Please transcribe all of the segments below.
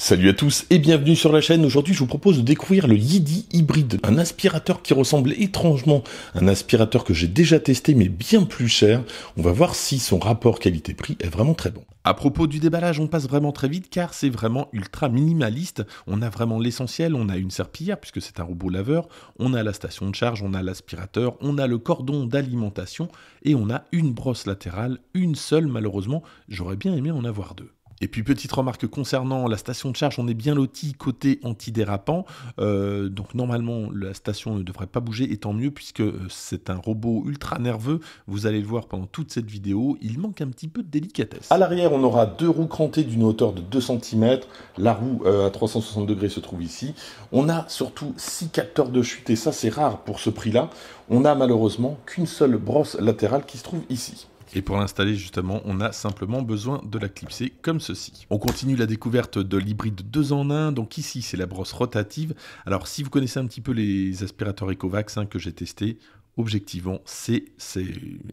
Salut à tous et bienvenue sur la chaîne. Aujourd'hui, je vous propose de découvrir le Yidi hybride, un aspirateur qui ressemble étrangement à un aspirateur que j'ai déjà testé mais bien plus cher. On va voir si son rapport qualité-prix est vraiment très bon. À propos du déballage, on passe vraiment très vite car c'est vraiment ultra minimaliste. On a vraiment l'essentiel, on a une serpillière puisque c'est un robot laveur, on a la station de charge, on a l'aspirateur, on a le cordon d'alimentation et on a une brosse latérale, une seule malheureusement. J'aurais bien aimé en avoir deux. Et puis petite remarque concernant la station de charge, on est bien loti côté antidérapant, euh, donc normalement la station ne devrait pas bouger, et tant mieux puisque euh, c'est un robot ultra nerveux, vous allez le voir pendant toute cette vidéo, il manque un petit peu de délicatesse. À l'arrière on aura deux roues crantées d'une hauteur de 2 cm, la roue euh, à 360 degrés se trouve ici, on a surtout six capteurs de chute, et ça c'est rare pour ce prix là, on a malheureusement qu'une seule brosse latérale qui se trouve ici. Et pour l'installer justement, on a simplement besoin de la clipser comme ceci. On continue la découverte de l'hybride 2 en 1, donc ici c'est la brosse rotative. Alors si vous connaissez un petit peu les aspirateurs Ecovax hein, que j'ai testé, objectivement, c'est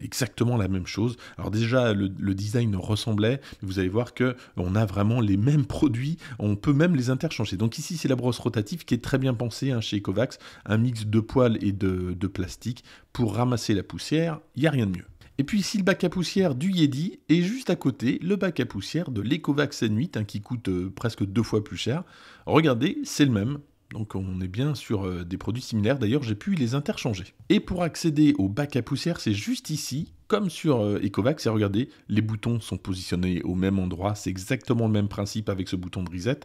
exactement la même chose. Alors déjà, le, design ressemblait, vous allez voir que on a vraiment les mêmes produits, on peut même les interchanger. Donc ici, c'est la brosse rotative qui est très bien pensée hein, chez Ecovax, un mix de poils et de, de plastique pour ramasser la poussière, il n'y a rien de mieux. Et puis ici, le bac à poussière du Yedi et juste à côté, le bac à poussière de l'Ecovax N8, hein, qui coûte euh, presque deux fois plus cher. Regardez, c'est le même. Donc on est bien sur euh, des produits similaires, d'ailleurs j'ai pu les interchanger. Et pour accéder au bac à poussière, c'est juste ici, comme sur euh, Ecovacs. et regardez, les boutons sont positionnés au même endroit, c'est exactement le même principe avec ce bouton de reset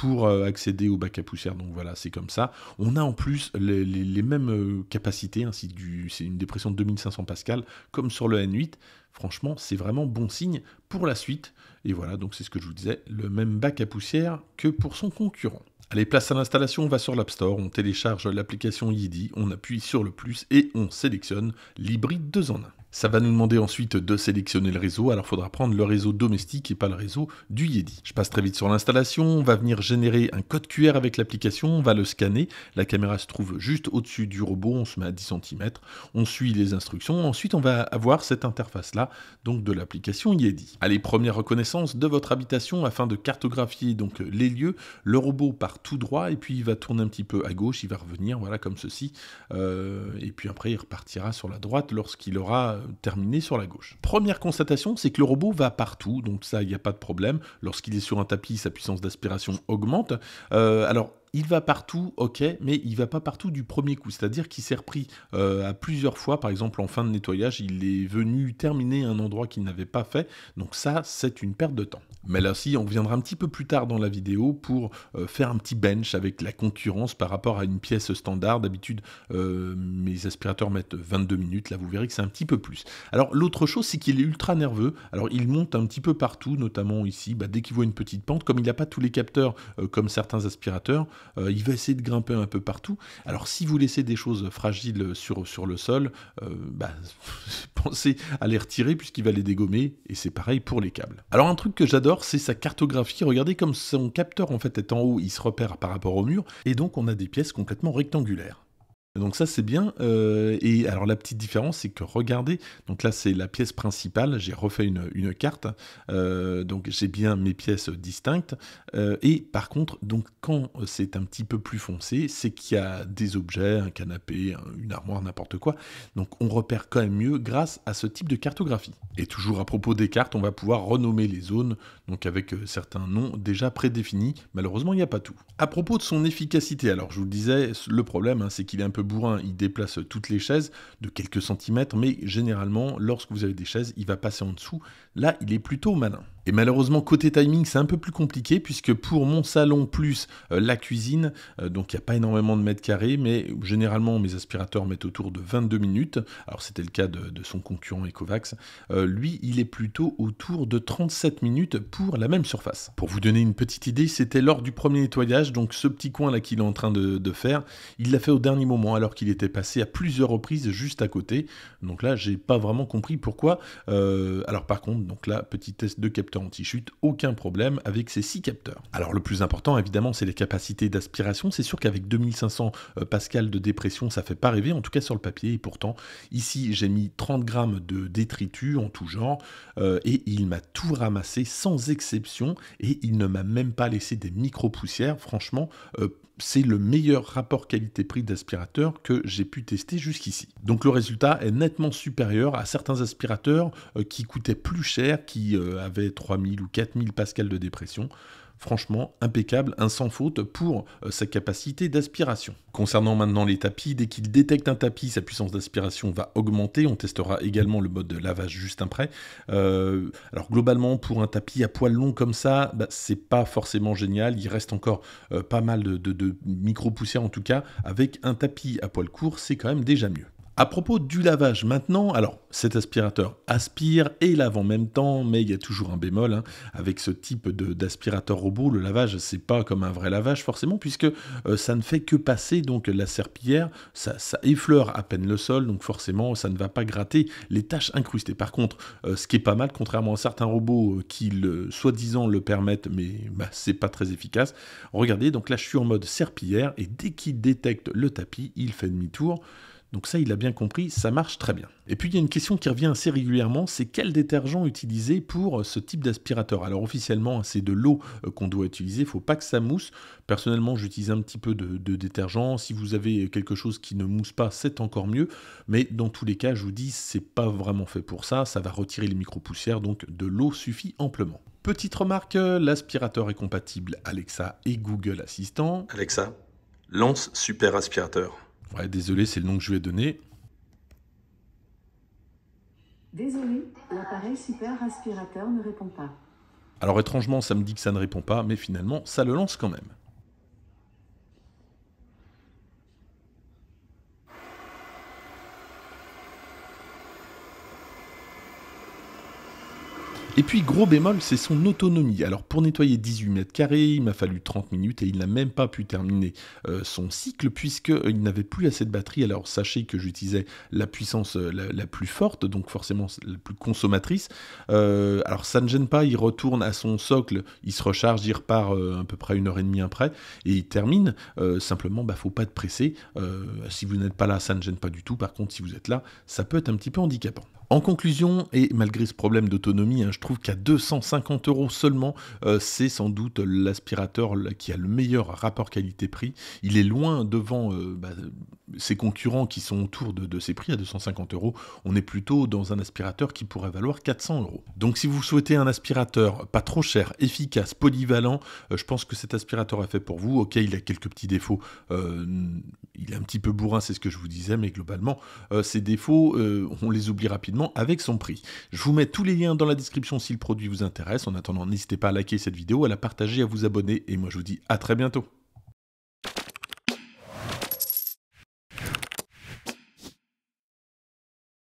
pour euh, accéder au bac à poussière. Donc voilà, c'est comme ça. On a en plus les, mêmes euh, capacités, ainsi hein, du c'est une dépression de 2500 pascal, comme sur le N8. Franchement, c'est vraiment bon signe pour la suite. Et voilà, donc c'est ce que je vous disais, le même bac à poussière que pour son concurrent. Allez, place à l'installation, on va sur l'App Store, on télécharge l'application Yidi, on appuie sur le plus et on sélectionne l'hybride 2 en 1. Ça va nous demander ensuite de sélectionner le réseau, alors il faudra prendre le réseau domestique et pas le réseau du Yedi. Je passe très vite sur l'installation, on va venir générer un code QR avec l'application, on va le scanner, la caméra se trouve juste au-dessus du robot, on se met à 10 cm, on suit les instructions, ensuite on va avoir cette interface-là, donc de l'application Yedi. Allez, première reconnaissance de votre habitation afin de cartographier donc les lieux, le robot part tout droit et puis il va tourner un petit peu à gauche, il va revenir, voilà comme ceci, euh, et puis après il repartira sur la droite lorsqu'il aura terminé sur la gauche. Première constatation, c'est que le robot va partout, donc ça, il n'y a pas de problème. Lorsqu'il est sur un tapis, sa puissance d'aspiration augmente. Euh, alors, il va partout, ok, mais il va pas partout du premier coup. C'est-à-dire qu'il s'est repris euh, à plusieurs fois, par exemple en fin de nettoyage, il est venu terminer un endroit qu'il n'avait pas fait. Donc ça, c'est une perte de temps. Mais là aussi, on reviendra un petit peu plus tard dans la vidéo pour euh, faire un petit bench avec la concurrence par rapport à une pièce standard. D'habitude, euh, mes aspirateurs mettent 22 minutes. Là, vous verrez que c'est un petit peu plus. Alors, l'autre chose, c'est qu'il est ultra nerveux. Alors, il monte un petit peu partout, notamment ici. Bah, dès qu'il voit une petite pente, comme il n'a pas tous les capteurs euh, comme certains aspirateurs, il va essayer de grimper un peu partout. Alors, si vous laissez des choses fragiles sur, sur le sol, bah, pensez à les retirer puisqu'il va les dégommer. Et c'est pareil pour les câbles. Alors, un truc que j'adore, c'est sa cartographie. Regardez comme son capteur en fait est en haut, il se repère par rapport au mur, et donc on a des pièces complètement rectangulaires. Donc ça c'est bien. Euh, et alors la petite différence c'est que regardez, donc là c'est la pièce principale, j'ai refait une, carte, euh, donc j'ai bien mes pièces distinctes. Euh, et par contre, donc quand c'est un petit peu plus foncé, c'est qu'il y a des objets, un canapé, une armoire, n'importe quoi. Donc on repère quand même mieux grâce à ce type de cartographie. Et toujours à propos des cartes, on va pouvoir renommer les zones, donc avec certains noms déjà prédéfinis. Malheureusement il n'y a pas tout. À propos de son efficacité, alors je vous le disais, le problème hein, c'est qu'il est un peu le bourrin, il déplace toutes les chaises de quelques centimètres, mais généralement, lorsque vous avez des chaises, il va passer en dessous. Là, il est plutôt malin malheureusement, côté timing, c'est un peu plus compliqué puisque pour mon salon plus euh, la cuisine, euh, donc il n'y a pas énormément de mètres carrés, mais généralement mes aspirateurs mettent autour de 22 minutes. Alors c'était le cas de, son concurrent Ecovax. Euh, lui, il est plutôt autour de 37 minutes pour la même surface. Pour vous donner une petite idée, c'était lors du premier nettoyage, donc ce petit coin là qu'il est en train de, de faire, il l'a fait au dernier moment alors qu'il était passé à plusieurs reprises juste à côté. Donc là, j'ai pas vraiment compris pourquoi. alors par contre, donc là, petit test de capteur chute aucun problème avec ces six capteurs. Alors le plus important évidemment c'est les capacités d'aspiration, c'est sûr qu'avec 2500 euh, pascal de dépression ça fait pas rêver, en tout cas sur le papier, et pourtant ici j'ai mis 30 grammes de détritus en tout genre, euh, et il m'a tout ramassé sans exception, et il ne m'a même pas laissé des micro-poussières, franchement, euh, c'est le meilleur rapport qualité-prix d'aspirateur que j'ai pu tester jusqu'ici. Donc le résultat est nettement supérieur à certains aspirateurs euh, qui coûtaient plus cher, qui euh, avaient 3000 ou 4000 pascals de dépression franchement impeccable, un sans faute pour euh, sa capacité d'aspiration. Concernant maintenant les tapis, dès qu'il détecte un tapis, sa puissance d'aspiration va augmenter. On testera également le mode de lavage juste après. Euh, alors globalement, pour un tapis à poils longs comme ça, bah, c'est pas forcément génial. Il reste encore euh, pas mal de, micro poussière en tout cas. Avec un tapis à poils court, c'est quand même déjà mieux. À propos du lavage maintenant, alors cet aspirateur aspire et lave en même temps, mais il y a toujours un bémol. Hein. Avec ce type d'aspirateur robot, le lavage c'est pas comme un vrai lavage forcément, puisque euh, ça ne fait que passer donc la serpillière, ça, effleure à peine le sol, donc forcément ça ne va pas gratter les taches incrustées. Par contre, euh, ce qui est pas mal, contrairement à certains robots euh, qui le soi-disant le permettent, mais bah, c'est pas très efficace. Regardez, donc là je suis en mode serpillière et dès qu'il détecte le tapis, il fait demi-tour. Donc ça, il a bien compris, ça marche très bien. Et puis il y a une question qui revient assez régulièrement, c'est quel détergent utiliser pour euh, ce type d'aspirateur Alors officiellement, hein, c'est de l'eau euh, qu'on doit utiliser, il ne faut pas que ça mousse. Personnellement, j'utilise un petit peu de, détergent. Si vous avez quelque chose qui ne mousse pas, c'est encore mieux. Mais dans tous les cas, je vous dis, c'est pas vraiment fait pour ça, ça va retirer les micro-poussières, donc de l'eau suffit amplement. Petite remarque, euh, l'aspirateur est compatible Alexa et Google Assistant. Alexa, lance super aspirateur. Ouais, désolé, c'est le nom que je lui ai donné. Désolé, l'appareil super aspirateur ne répond pas. Alors étrangement, ça me dit que ça ne répond pas, mais finalement, ça le lance quand même. Et puis gros bémol, c'est son autonomie. Alors pour nettoyer 18 mètres carrés, il m'a fallu 30 minutes et il n'a même pas pu terminer euh, son cycle puisqu'il n'avait plus assez de batterie. Alors sachez que j'utilisais la puissance euh, la, plus forte, donc forcément la plus consommatrice. Euh, alors ça ne gêne pas, il retourne à son socle, il se recharge, il repart à peu près une heure et demie après et il termine. simplement, bah faut pas te presser. si vous n'êtes pas là, ça ne gêne pas du tout. Par contre, si vous êtes là, ça peut être un petit peu handicapant. En conclusion, et malgré ce problème d'autonomie, hein, je trouve qu'à 250 euros seulement, euh, c'est sans doute l'aspirateur qui a le meilleur rapport qualité-prix. Il est loin devant euh, bah, ses concurrents qui sont autour de, de ces prix à 250 euros. On est plutôt dans un aspirateur qui pourrait valoir 400 euros. Donc si vous souhaitez un aspirateur pas trop cher, efficace, polyvalent, euh, je pense que cet aspirateur a fait pour vous. Ok, il a quelques petits défauts. il est un petit peu bourrin, c'est ce que je vous disais, mais globalement, ces défauts, on les oublie rapidement avec son prix. Je vous mets tous les liens dans la description si le produit vous intéresse. En attendant, n'hésitez pas à liker cette vidéo, à la partager, à vous abonner et moi je vous dis à très bientôt.